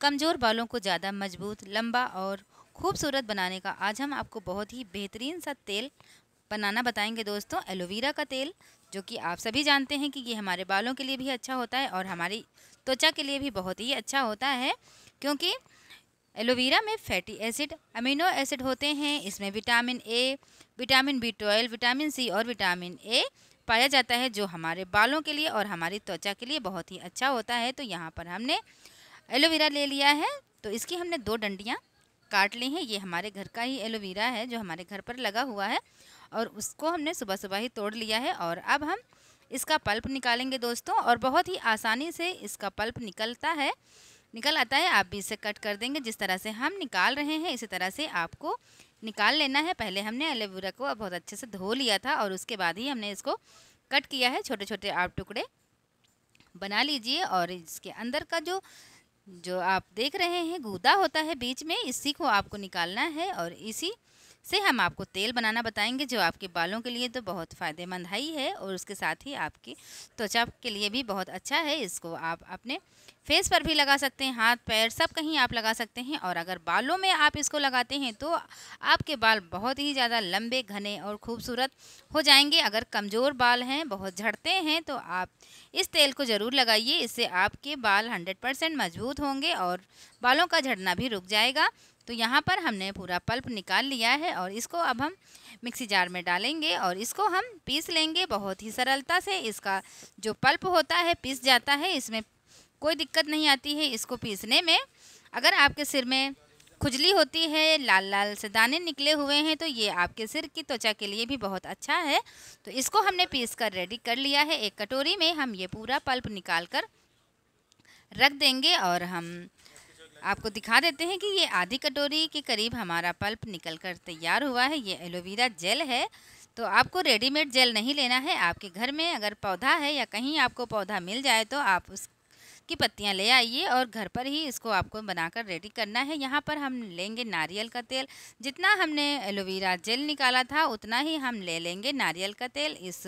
कमज़ोर बालों को ज़्यादा मजबूत लंबा और खूबसूरत बनाने का आज हम आपको बहुत ही बेहतरीन सा तेल बनाना बताएंगे दोस्तों एलोवेरा का तेल जो कि आप सभी जानते हैं कि ये हमारे बालों के लिए भी अच्छा होता है और हमारी त्वचा के लिए भी बहुत ही अच्छा होता है क्योंकि एलोवेरा में फैटी एसिड अमीनो एसिड होते हैं इसमें vitamin A vitamin B twelve vitamin C और विटामिन ए पाया जाता है जो हमारे बालों के लिए और हमारी त्वचा के लिए बहुत ही अच्छा होता है तो यहाँ पर हमने एलोवेरा ले लिया है तो इसकी हमने दो डंडियाँ काट ली हैं ये हमारे घर का ही एलोवेरा है जो हमारे घर पर लगा हुआ है और उसको हमने सुबह सुबह ही तोड़ लिया है और अब हम इसका पल्प निकालेंगे दोस्तों और बहुत ही आसानी से इसका पल्प निकलता है निकल आता है आप भी इसे कट कर देंगे जिस तरह से हम निकाल रहे हैं इसी तरह से आपको निकाल लेना है पहले हमने एलोवेरा को बहुत अच्छे से धो लिया था और उसके बाद ही हमने इसको कट किया है छोटे छोटे आप टुकड़े बना लीजिए और इसके अंदर का जो जो आप देख रहे हैं गूदा होता है बीच में इसी को आपको निकालना है और इसी से हम आपको तेल बनाना बताएंगे जो आपके बालों के लिए तो बहुत फ़ायदेमंद है ही है और उसके साथ ही आपकी त्वचा के लिए भी बहुत अच्छा है इसको आप अपने फेस पर भी लगा सकते हैं हाथ पैर सब कहीं आप लगा सकते हैं और अगर बालों में आप इसको लगाते हैं तो आपके बाल बहुत ही ज़्यादा लंबे घने और खूबसूरत हो जाएंगे अगर कमज़ोर बाल हैं बहुत झड़ते हैं तो आप इस तेल को ज़रूर लगाइए इससे आपके बाल 100 परसेंट मजबूत होंगे और बालों का झड़ना भी रुक जाएगा तो यहाँ पर हमने पूरा पल्प निकाल लिया है और इसको अब हम मिक्सी जार में डालेंगे और इसको हम पीस लेंगे बहुत ही सरलता से इसका जो पल्प होता है पीस जाता है इसमें कोई दिक्कत नहीं आती है इसको पीसने में अगर आपके सिर में खुजली होती है लाल लाल से दाने निकले हुए हैं तो ये आपके सिर की त्वचा के लिए भी बहुत अच्छा है तो इसको हमने पीस कर रेडी कर लिया है एक कटोरी में हम ये पूरा पल्प निकाल कर रख देंगे और हम आपको दिखा देते हैं कि ये आधी कटोरी के करीब हमारा पल्प निकल कर तैयार हुआ है ये एलोवेरा जेल है तो आपको रेडीमेड जेल नहीं लेना है आपके घर में अगर पौधा है या कहीं आपको पौधा मिल जाए तो आप उस की पत्तियाँ ले आइए और घर पर ही इसको आपको बनाकर रेडी करना है यहाँ पर हम लेंगे नारियल का तेल जितना हमने एलोवेरा जेल निकाला था उतना ही हम ले लेंगे नारियल का तेल इस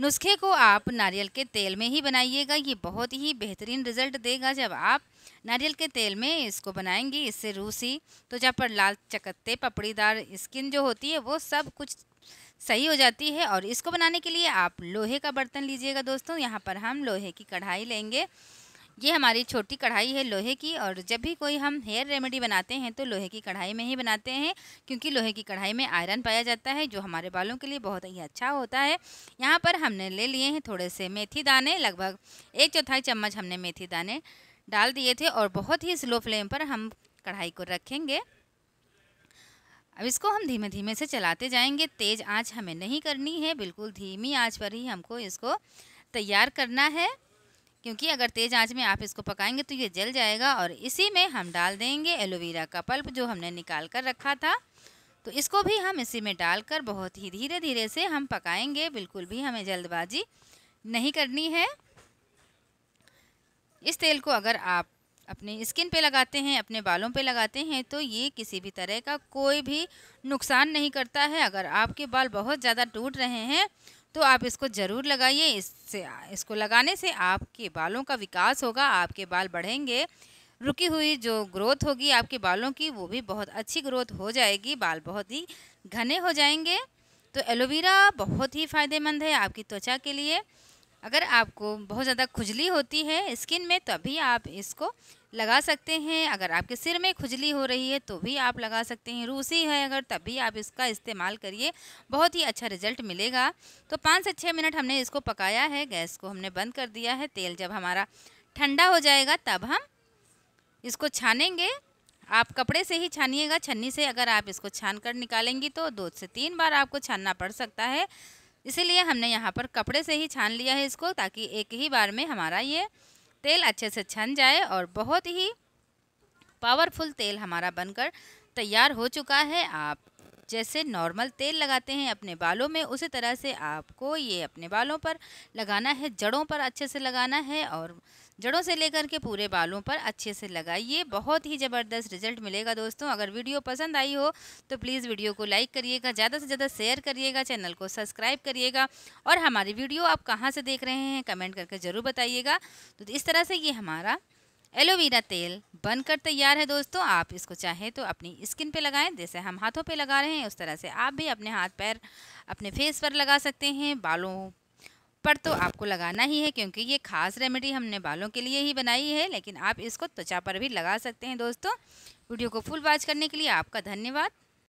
नुस्खे को आप नारियल के तेल में ही बनाइएगा ये बहुत ही बेहतरीन रिजल्ट देगा जब आप नारियल के तेल में इसको बनाएंगे इससे रूसी त्वचा पर लाल चकत्ते पपड़ीदार स्किन जो होती है वो सब कुछ सही हो जाती है और इसको बनाने के लिए आप लोहे का बर्तन लीजिएगा दोस्तों यहाँ पर हम लोहे की कढ़ाई लेंगे ये हमारी छोटी कढ़ाई है लोहे की और जब भी कोई हम हेयर रेमेडी बनाते हैं तो लोहे की कढ़ाई में ही बनाते हैं क्योंकि लोहे की कढ़ाई में आयरन पाया जाता है जो हमारे बालों के लिए बहुत ही अच्छा होता है यहाँ पर हमने ले लिए हैं थोड़े से मेथी दाने लगभग एक चौथाई चम्मच हमने मेथी दाने डाल दिए थे और बहुत ही स्लो फ्लेम पर हम कढ़ाई को रखेंगे अब इसको हम धीमे धीमे से चलाते जाएंगे तेज़ आँच हमें नहीं करनी है बिल्कुल धीमी आँच पर ही हमको इसको तैयार करना है क्योंकि अगर तेज़ आंच में आप इसको पकाएंगे तो ये जल जाएगा और इसी में हम डाल देंगे एलोवेरा का पल्प जो हमने निकाल कर रखा था तो इसको भी हम इसी में डालकर बहुत ही धीरे धीरे से हम पकाएंगे बिल्कुल भी हमें जल्दबाजी नहीं करनी है इस तेल को अगर आप अपने स्किन पे लगाते हैं अपने बालों पे लगाते हैं तो ये किसी भी तरह का कोई भी नुकसान नहीं करता है अगर आपके बाल बहुत ज़्यादा टूट रहे हैं तो आप इसको ज़रूर लगाइए इससे इसको लगाने से आपके बालों का विकास होगा आपके बाल बढ़ेंगे रुकी हुई जो ग्रोथ होगी आपके बालों की वो भी बहुत अच्छी ग्रोथ हो जाएगी बाल बहुत ही घने हो जाएंगे तो एलोवेरा बहुत ही फ़ायदेमंद है आपकी त्वचा के लिए अगर आपको बहुत ज़्यादा खुजली होती है स्किन में तभी आप इसको लगा सकते हैं अगर आपके सिर में खुजली हो रही है तो भी आप लगा सकते हैं रूसी है अगर तब भी आप इसका इस्तेमाल करिए बहुत ही अच्छा रिजल्ट मिलेगा तो पाँच से छः मिनट हमने इसको पकाया है गैस को हमने बंद कर दिया है तेल जब हमारा ठंडा हो जाएगा तब हम इसको छानेंगे आप कपड़े से ही छानिएगा छन्नी से अगर आप इसको छान कर निकालेंगी तो दो से तीन बार आपको छानना पड़ सकता है इसीलिए हमने यहाँ पर कपड़े से ही छान लिया है इसको ताकि एक ही बार में हमारा ये तेल अच्छे से छन जाए और बहुत ही पावरफुल तेल हमारा बनकर तैयार हो चुका है आप जैसे नॉर्मल तेल लगाते हैं अपने बालों में उसी तरह से आपको ये अपने बालों पर लगाना है जड़ों पर अच्छे से लगाना है और जड़ों से लेकर के पूरे बालों पर अच्छे से लगाइए बहुत ही ज़बरदस्त रिजल्ट मिलेगा दोस्तों अगर वीडियो पसंद आई हो तो प्लीज़ वीडियो को लाइक करिएगा ज़्यादा से ज़्यादा शेयर करिएगा चैनल को सब्सक्राइब करिएगा और हमारी वीडियो आप कहाँ से देख रहे हैं कमेंट करके ज़रूर बताइएगा तो इस तरह से ये हमारा एलोवेरा तेल बनकर तैयार है दोस्तों आप इसको चाहें तो अपनी स्किन पे लगाएं जैसे हम हाथों पे लगा रहे हैं उस तरह से आप भी अपने हाथ पैर अपने फेस पर लगा सकते हैं बालों पर तो आपको लगाना ही है क्योंकि ये खास रेमेडी हमने बालों के लिए ही बनाई है लेकिन आप इसको त्वचा पर भी लगा सकते हैं दोस्तों वीडियो को फुल वॉच करने के लिए आपका धन्यवाद